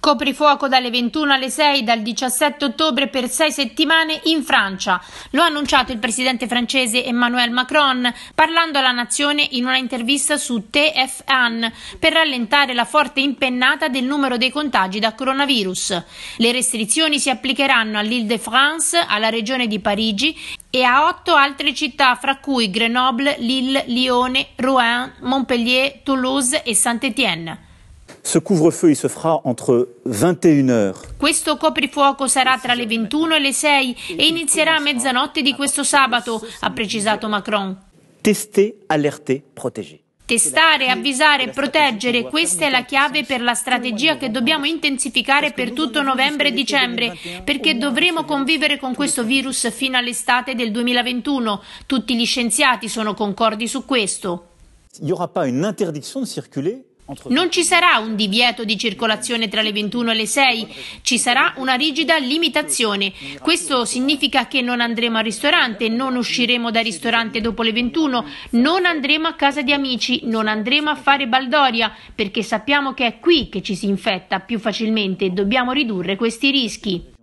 Coprifuoco dalle 21 alle 6 dal 17 ottobre per sei settimane in Francia. Lo ha annunciato il presidente francese Emmanuel Macron parlando alla nazione in una intervista su TFN per rallentare la forte impennata del numero dei contagi da coronavirus. Le restrizioni si applicheranno all'Île-de-France, alla regione di Parigi e a otto altre città, fra cui Grenoble, Lille, Lione, Rouen, Montpellier, Toulouse e Saint-Étienne. Ce couvre-feu, il se fera entre 21h. Questo coprifuoco sarà tra le 21 e le 6 e inizierà a mezzanotte di questo sabato, ha precisato Macron. Tester, alerter, protéger. Testare, avvisare, proteggere, questa è la chiave per la strategia che dobbiamo intensificare per tutto novembre e dicembre, perché dovremo convivere con questo virus fino all'estate del 2021. Tutti gli scienziati sono concordi su questo. Il n'y aura pas une interdiction de circuler non ci sarà un divieto di circolazione tra le 21 e le 6, ci sarà una rigida limitazione. Questo significa che non andremo al ristorante, non usciremo dal ristorante dopo le 21, non andremo a casa di amici, non andremo a fare baldoria, perché sappiamo che è qui che ci si infetta più facilmente e dobbiamo ridurre questi rischi.